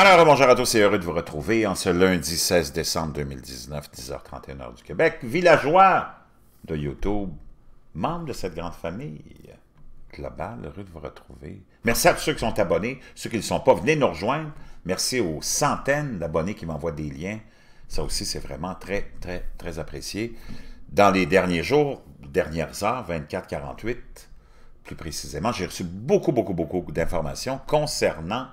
Alors, bonjour à tous et heureux de vous retrouver en ce lundi 16 décembre 2019, 10h31 du Québec, villageois de YouTube, membre de cette grande famille globale, heureux de vous retrouver. Merci à tous ceux qui sont abonnés, ceux qui ne sont pas, venez nous rejoindre. Merci aux centaines d'abonnés qui m'envoient des liens. Ça aussi, c'est vraiment très, très, très apprécié. Dans les derniers jours, dernières heures, 24-48, plus précisément, j'ai reçu beaucoup, beaucoup, beaucoup d'informations concernant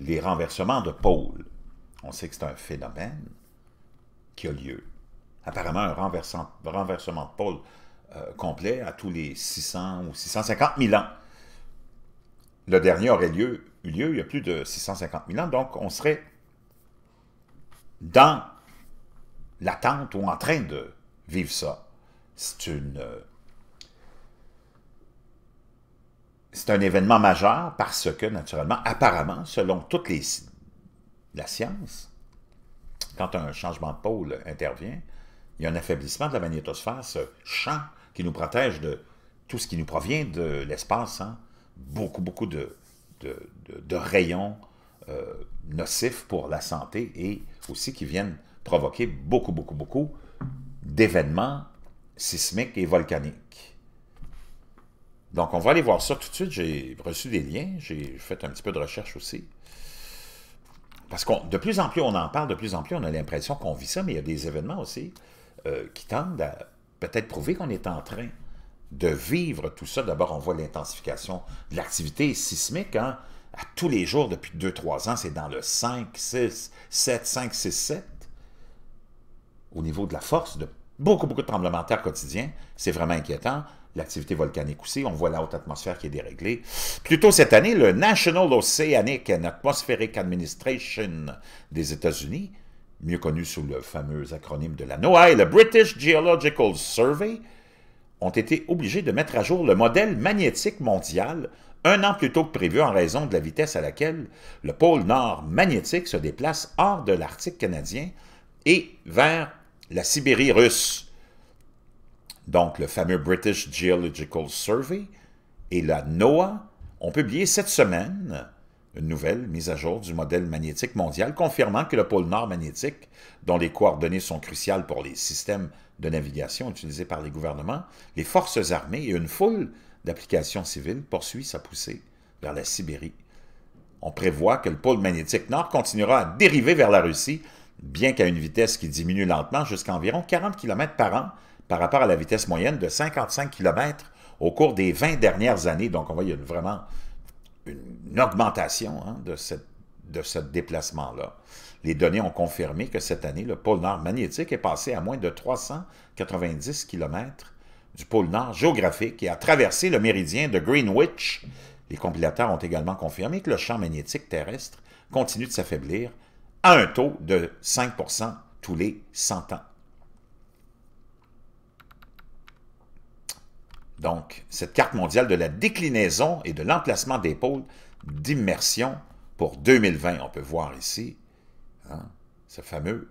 les renversements de pôle. On sait que c'est un phénomène qui a lieu. Apparemment, un renversement, de pôle euh, complet à tous les 600 ou 650 000 ans. Le dernier aurait lieu, eu lieu il y a plus de 650 000 ans, donc on serait dans l'attente ou en train de vivre ça. C'est une euh, c'est un événement majeur parce que, naturellement, apparemment, selon toute la science, quand un changement de pôle intervient, il y a un affaiblissement de la magnétosphère, ce champ qui nous protège de tout ce qui nous provient de l'espace, hein. beaucoup, beaucoup de, rayons euh, nocifs pour la santé et aussi qui viennent provoquer beaucoup, beaucoup, beaucoup d'événements sismiques et volcaniques. Donc, on va aller voir ça tout de suite. J'ai reçu des liens. J'ai fait un petit peu de recherche aussi. Parce que de plus en plus, on en parle, de plus en plus, on a l'impression qu'on vit ça, mais il y a des événements aussi euh, qui tendent à peut-être prouver qu'on est en train de vivre tout ça. D'abord, on voit l'intensification de l'activité sismique. Hein. À tous les jours, depuis 2-3 ans, c'est dans le 5, 6, 7, 5, 6, 7. Au niveau de la force, de beaucoup, beaucoup de tremblements de terre quotidiens, c'est vraiment inquiétant l'activité volcanique aussi. On voit la haute atmosphère qui est déréglée. Plus tôt cette année, le National Oceanic and Atmospheric Administration des États-Unis, mieux connu sous le fameux acronyme de la NOAA et le British Geological Survey, ont été obligés de mettre à jour le modèle magnétique mondial un an plus tôt que prévu en raison de la vitesse à laquelle le pôle nord magnétique se déplace hors de l'Arctique canadien et vers la Sibérie russe donc le fameux British Geological Survey, et la NOAA ont publié cette semaine une nouvelle mise à jour du modèle magnétique mondial confirmant que le pôle nord magnétique, dont les coordonnées sont cruciales pour les systèmes de navigation utilisés par les gouvernements, les forces armées et une foule d'applications civiles poursuit sa poussée vers la Sibérie. On prévoit que le pôle magnétique nord continuera à dériver vers la Russie, bien qu'à une vitesse qui diminue lentement jusqu'à environ 40 km par an par rapport à la vitesse moyenne de 55 km au cours des 20 dernières années. Donc, on voit qu'il y a vraiment une augmentation hein, de, cette, de ce déplacement-là. Les données ont confirmé que cette année, le pôle nord magnétique est passé à moins de 390 km du pôle nord géographique et a traversé le méridien de Greenwich. Les compilateurs ont également confirmé que le champ magnétique terrestre continue de s'affaiblir à un taux de 5 tous les 100 ans. Donc, cette carte mondiale de la déclinaison et de l'emplacement des pôles d'immersion pour 2020. On peut voir ici hein, ce fameux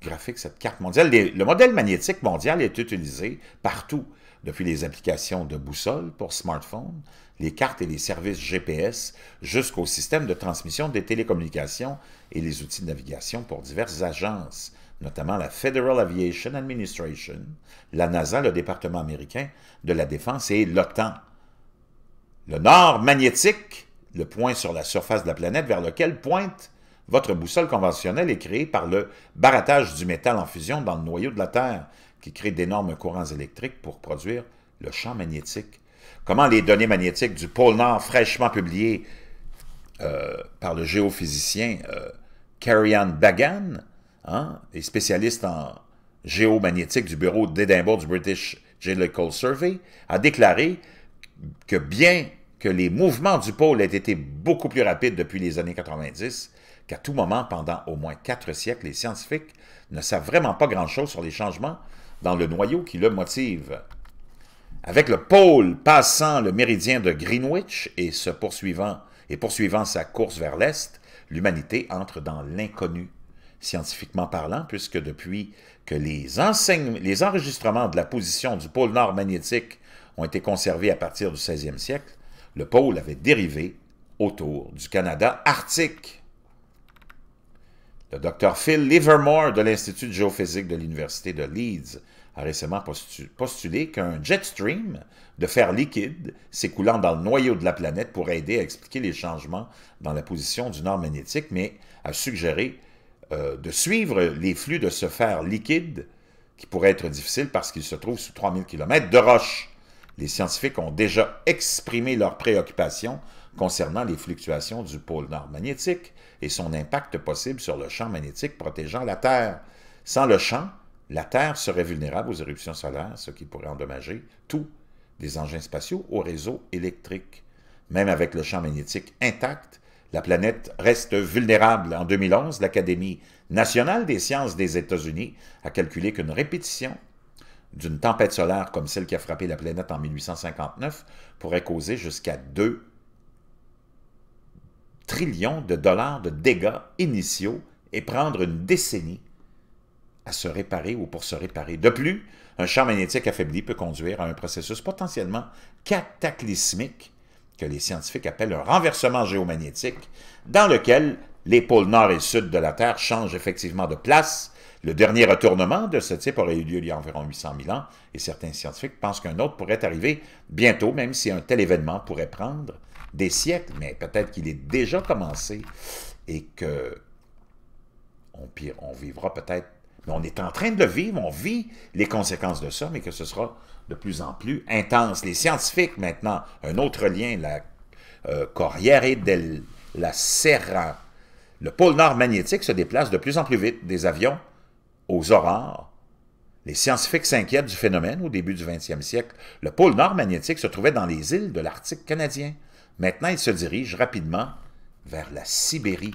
graphique, cette carte mondiale. le modèle magnétique mondial est utilisé partout, depuis les applications de boussole pour smartphone, les cartes et les services GPS, jusqu'au système de transmission des télécommunications et les outils de navigation pour diverses agences notamment la Federal Aviation Administration, la NASA, le département américain de la défense et l'OTAN. Le nord magnétique, le point sur la surface de la planète vers lequel pointe votre boussole conventionnelle, est créé par le barattage du métal en fusion dans le noyau de la Terre, qui crée d'énormes courants électriques pour produire le champ magnétique. Comment les données magnétiques du pôle Nord fraîchement publiées euh, par le géophysicien euh, Bagan et hein, spécialiste en géomagnétique du bureau d'Édimbourg du British Geological Survey, a déclaré que bien que les mouvements du pôle aient été beaucoup plus rapides depuis les années 90, qu'à tout moment, pendant au moins quatre siècles, les scientifiques ne savent vraiment pas grand-chose sur les changements dans le noyau qui le motive. Avec le pôle passant le méridien de Greenwich et se poursuivant et poursuivant sa course vers l'est, l'humanité entre dans l'inconnu scientifiquement parlant, puisque depuis que les, enregistrements de la position du pôle nord magnétique ont été conservés à partir du 16e siècle, le pôle avait dérivé autour du Canada arctique. Le docteur Phil Livermore de l'Institut de géophysique de l'Université de Leeds a récemment postulé qu'un jet stream de fer liquide s'écoulant dans le noyau de la planète pourrait aider à expliquer les changements dans la position du nord magnétique, mais a suggéré euh, de suivre les flux de ce fer liquide, qui pourrait être difficile parce qu'il se trouve sous 3000 km de roche. Les scientifiques ont déjà exprimé leur préoccupation concernant les fluctuations du pôle nord magnétique et son impact possible sur le champ magnétique protégeant la Terre. Sans le champ, la Terre serait vulnérable aux éruptions solaires, ce qui pourrait endommager tout, des engins spatiaux au réseau électrique. Même avec le champ magnétique intact, la planète reste vulnérable. En 2011, l'Académie nationale des sciences des États-Unis a calculé qu'une répétition d'une tempête solaire comme celle qui a frappé la planète en 1859 pourrait causer jusqu'à 2 trillions de dollars de dégâts initiaux et prendre une décennie à se réparer ou pour se réparer. De plus, un champ magnétique affaibli peut conduire à un processus potentiellement cataclysmique que les scientifiques appellent un renversement géomagnétique, dans lequel les pôles nord et sud de la Terre changent effectivement de place. Le dernier retournement de ce type aurait eu lieu il y a environ 800 000 ans, et certains scientifiques pensent qu'un autre pourrait arriver bientôt, même si un tel événement pourrait prendre des siècles, mais peut-être qu'il est déjà commencé et que on vivra peut-être on est en train de vivre, on vit les conséquences de ça, mais que ce sera de plus en plus intense. Les scientifiques, maintenant, un autre lien, la euh, Corriere del la Serra, le pôle nord magnétique se déplace de plus en plus vite des avions aux aurores. Les scientifiques s'inquiètent du phénomène au début du 20e siècle. Le pôle nord magnétique se trouvait dans les îles de l'Arctique canadien. Maintenant, il se dirige rapidement vers la Sibérie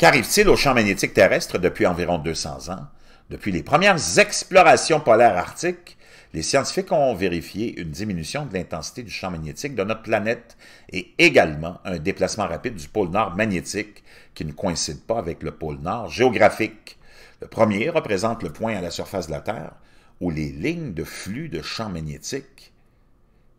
Qu'arrive-t-il au champ magnétique terrestre depuis environ 200 ans? Depuis les premières explorations polaires arctiques, les scientifiques ont vérifié une diminution de l'intensité du champ magnétique de notre planète et également un déplacement rapide du pôle nord magnétique qui ne coïncide pas avec le pôle nord géographique. Le premier représente le point à la surface de la Terre où les lignes de flux de champ magnétique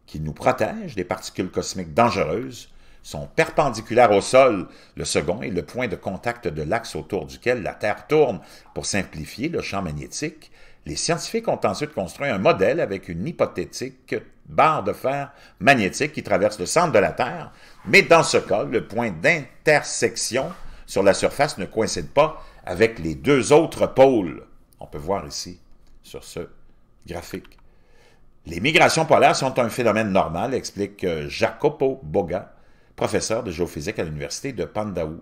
qui nous protègent des particules cosmiques dangereuses sont perpendiculaires au sol. Le second est le point de contact de l'axe autour duquel la Terre tourne pour simplifier le champ magnétique. Les scientifiques ont ensuite construit un modèle avec une hypothétique barre de fer magnétique qui traverse le centre de la Terre, mais dans ce cas, le point d'intersection sur la surface ne coïncide pas avec les deux autres pôles. On peut voir ici sur ce graphique. Les migrations polaires sont un phénomène normal, explique euh, Jacopo Boga, professeur de géophysique à l'université de Pandaou.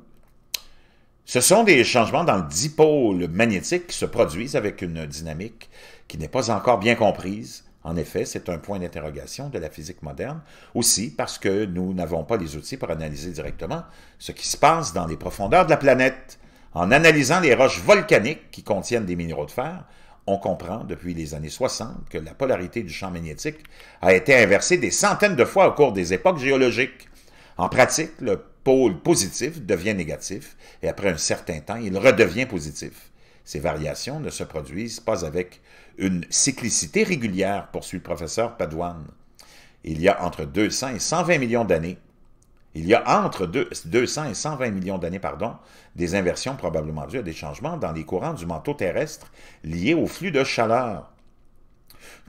Ce sont des changements dans le dipôle magnétique qui se produisent avec une dynamique qui n'est pas encore bien comprise. En effet, c'est un point d'interrogation de la physique moderne, aussi parce que nous n'avons pas les outils pour analyser directement ce qui se passe dans les profondeurs de la planète. En analysant les roches volcaniques qui contiennent des minéraux de fer, on comprend depuis les années 60 que la polarité du champ magnétique a été inversée des centaines de fois au cours des époques géologiques. En pratique, le pôle positif devient négatif et après un certain temps, il redevient positif. Ces variations ne se produisent pas avec une cyclicité régulière, poursuit le professeur Padouane. Il y a entre 200 et 120 millions d'années, il y a entre 200 et 120 millions d'années, pardon, des inversions probablement dues à des changements dans les courants du manteau terrestre liés au flux de chaleur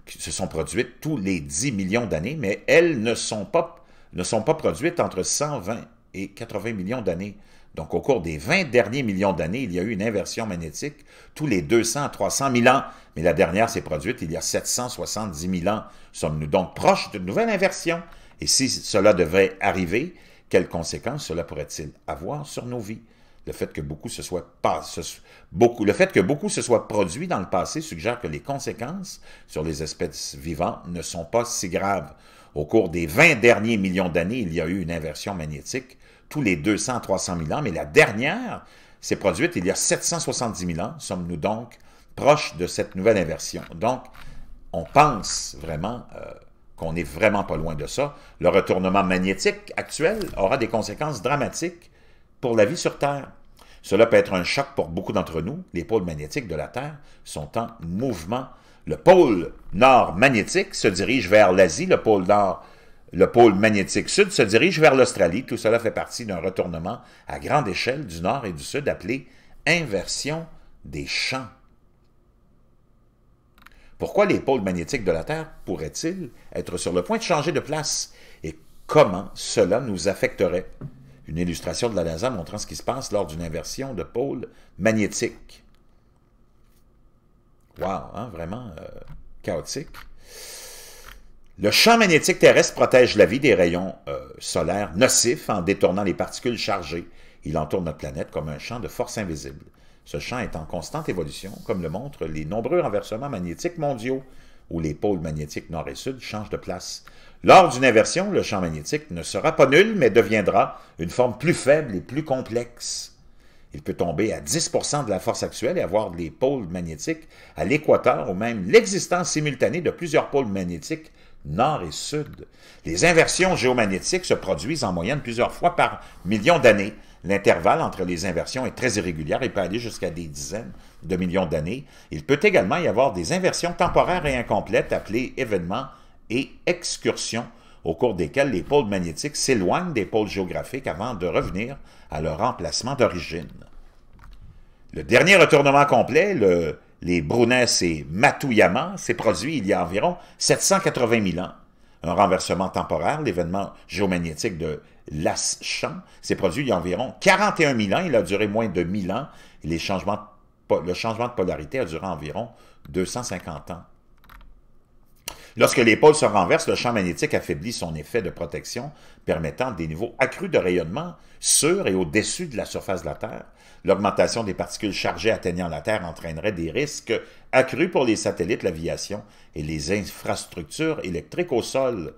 qui se sont produites tous les 10 millions d'années, mais elles ne sont pas ne sont pas produites entre 120 et 80 millions d'années. Donc, au cours des 20 derniers millions d'années, il y a eu une inversion magnétique tous les 200 à 300 000 ans. Mais la dernière s'est produite il y a 770 000 ans. Sommes-nous donc proches d'une nouvelle inversion? Et si cela devait arriver, quelles conséquences cela pourrait-il avoir sur nos vies? Le fait, que beaucoup se soit pas, le fait que beaucoup produit dans le passé suggère que les conséquences sur les espèces vivantes ne sont pas si graves. Au cours des 20 derniers millions d'années, il y a eu une inversion magnétique tous les 200-300 000 ans, mais la dernière s'est produite il y a 770 000 ans. Sommes-nous donc proches de cette nouvelle inversion? Donc, on pense vraiment euh, qu'on n'est vraiment pas loin de ça. Le retournement magnétique actuel aura des conséquences dramatiques pour la vie sur Terre. Cela peut être un choc pour beaucoup d'entre nous. Les pôles magnétiques de la Terre sont en mouvement le pôle nord magnétique se dirige vers l'Asie, le pôle nord le pôle magnétique sud se dirige vers l'Australie. Tout cela fait partie d'un retournement à grande échelle du nord et du sud appelé inversion des champs. Pourquoi les pôles magnétiques de la Terre pourraient-ils être sur le point de changer de place et comment cela nous affecterait Une illustration de la NASA montrant ce qui se passe lors d'une inversion de pôle magnétique. Wow, hein, vraiment euh, chaotique. Le champ magnétique terrestre protège la vie des rayons euh, solaires nocifs en détournant les particules chargées. Il entoure notre planète comme un champ de force invisible. Ce champ est en constante évolution, comme le montrent les nombreux renversements magnétiques mondiaux, où les pôles magnétiques nord et sud changent de place. Lors d'une inversion, le champ magnétique ne sera pas nul, mais deviendra une forme plus faible et plus complexe. Il peut tomber à 10 de la force actuelle et avoir des pôles magnétiques à l'équateur ou même l'existence simultanée de plusieurs pôles magnétiques nord et sud. Les inversions géomagnétiques se produisent en moyenne plusieurs fois par million d'années. L'intervalle entre les inversions est très irrégulier et peut aller jusqu'à des dizaines de millions d'années. Il peut également y avoir des inversions temporaires et incomplètes appelées événements et excursions au cours desquels les pôles magnétiques s'éloignent des pôles géographiques avant de revenir à leur emplacement d'origine. Le dernier retournement complet, le, les Brunhes et Matuyama, s'est produit il y a environ 780 000 ans. Un renversement temporaire, l'événement géomagnétique de L'Aschamp, s'est produit il y a environ 41 000 ans. Il a duré moins de 1000 ans. Et le changement de polarité a duré environ 250 ans. Lorsque les pôles se renversent, le champ magnétique affaiblit son effet de protection, permettant des niveaux accrus de rayonnement sur et au-dessus de la surface de la Terre. L'augmentation des particules chargées atteignant la Terre entraînerait des risques accrus pour les satellites, l'aviation et les infrastructures électriques au sol.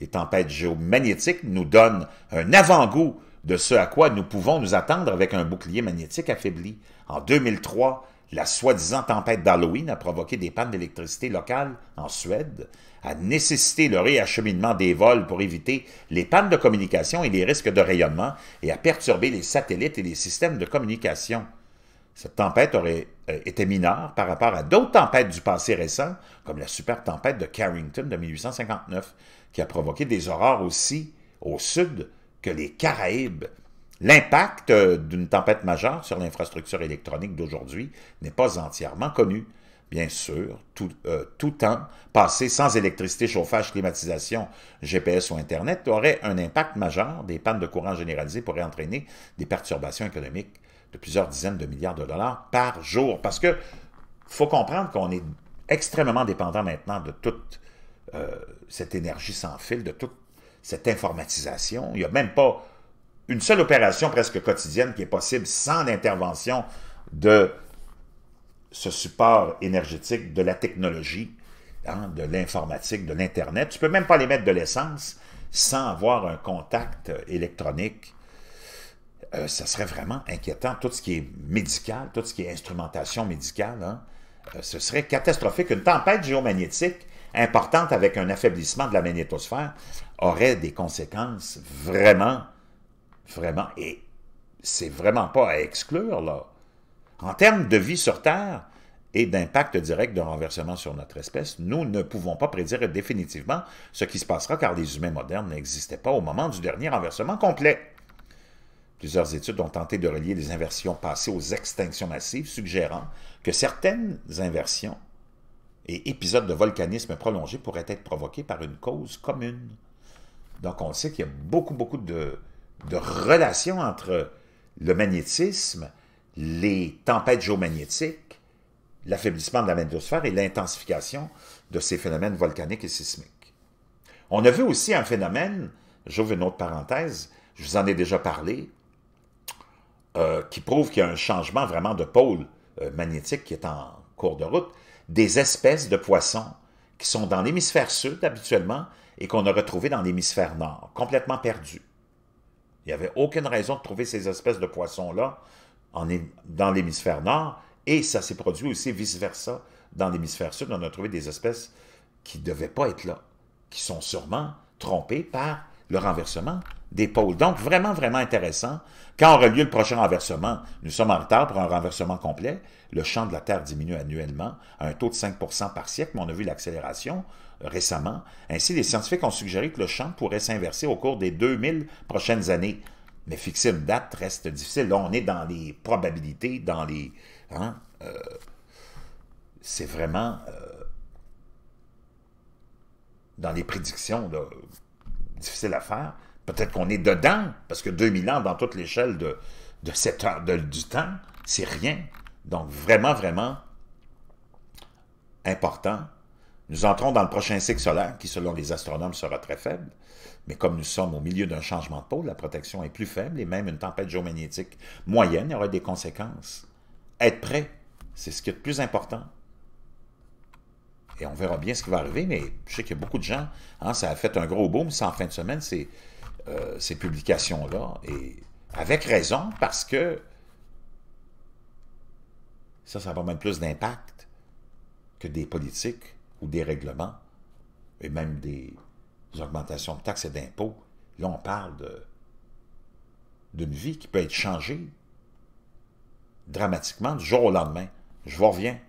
Les tempêtes géomagnétiques nous donnent un avant-goût de ce à quoi nous pouvons nous attendre avec un bouclier magnétique affaibli. En 2003, la soi-disant tempête d'Halloween a provoqué des pannes d'électricité locales en Suède, a nécessité le réacheminement des vols pour éviter les pannes de communication et les risques de rayonnement et a perturbé les satellites et les systèmes de communication. Cette tempête aurait euh, été mineure par rapport à d'autres tempêtes du passé récent, comme la super tempête de Carrington de 1859, qui a provoqué des horreurs aussi au sud que les Caraïbes L'impact euh, d'une tempête majeure sur l'infrastructure électronique d'aujourd'hui n'est pas entièrement connu. Bien sûr, tout, euh, temps passé sans électricité, chauffage, climatisation, GPS ou Internet aurait un impact majeur. Des pannes de courant généralisées pourraient entraîner des perturbations économiques de plusieurs dizaines de milliards de dollars par jour. Parce que faut comprendre qu'on est extrêmement dépendant maintenant de toute euh, cette énergie sans fil, de toute cette informatisation. Il n'y a même pas une seule opération presque quotidienne qui est possible sans l'intervention de ce support énergétique de la technologie, hein, de l'informatique, de l'Internet. Tu peux même pas les mettre de l'essence sans avoir un contact euh, électronique. Euh, ça serait vraiment inquiétant. Tout ce qui est médical, tout ce qui est instrumentation médicale, hein, euh, ce serait catastrophique. Une tempête géomagnétique importante avec un affaiblissement de la magnétosphère aurait des conséquences vraiment Vraiment. Et c'est vraiment pas à exclure, là. En termes de vie sur Terre et d'impact direct de renversement sur notre espèce, nous ne pouvons pas prédire définitivement ce qui se passera car les humains modernes n'existaient pas au moment du dernier renversement complet. Plusieurs études ont tenté de relier les inversions passées aux extinctions massives, suggérant que certaines inversions et épisodes de volcanisme prolongés pourraient être provoqués par une cause commune. Donc on sait qu'il y a beaucoup, beaucoup de, de relation entre le magnétisme, les tempêtes géomagnétiques, l'affaiblissement de la magnétosphère et l'intensification de ces phénomènes volcaniques et sismiques. On a vu aussi un phénomène, j'ouvre une autre parenthèse, je vous en ai déjà parlé, euh, qui prouve qu'il y a un changement vraiment de pôle euh, magnétique qui est en cours de route, des espèces de poissons qui sont dans l'hémisphère sud habituellement et qu'on a retrouvées dans l'hémisphère nord, complètement perdues. Il n'y avait aucune raison de trouver ces espèces de poissons-là dans l'hémisphère nord, et ça s'est produit aussi vice-versa dans l'hémisphère sud. On a trouvé des espèces qui ne devaient pas être là, qui sont sûrement trompées par le renversement pôles. Donc, vraiment, vraiment intéressant. Quand aura lieu le prochain renversement, nous sommes en retard pour un renversement complet. Le champ de la Terre diminue annuellement à un taux de 5 par siècle, mais on a vu l'accélération récemment. Ainsi, les scientifiques ont suggéré que le champ pourrait s'inverser au cours des 2000 prochaines années. Mais fixer une date reste difficile. Là, on est dans les probabilités, dans les... Hein, euh, c'est vraiment... Euh, dans les prédictions, difficile à faire. Peut-être qu'on est dedans, parce que 2000 ans dans toute l'échelle de, cette heure, du temps, c'est rien. Donc vraiment, vraiment important. Nous entrons dans le prochain cycle solaire, qui selon les astronomes sera très faible. Mais comme nous sommes au milieu d'un changement de pôle, la protection est plus faible et même une tempête géomagnétique moyenne aura des conséquences. Être prêt, c'est ce qui est le plus important. Et on verra bien ce qui va arriver, mais je sais qu'il y a beaucoup de gens, hein, ça a fait un gros boom, ça en fin de semaine, c'est euh, ces publications-là, et avec raison, parce que ça, ça va mettre plus d'impact que des politiques ou des règlements, et même des augmentations de taxes et d'impôts. Là, on parle d'une vie qui peut être changée dramatiquement du jour au lendemain. Je vous reviens.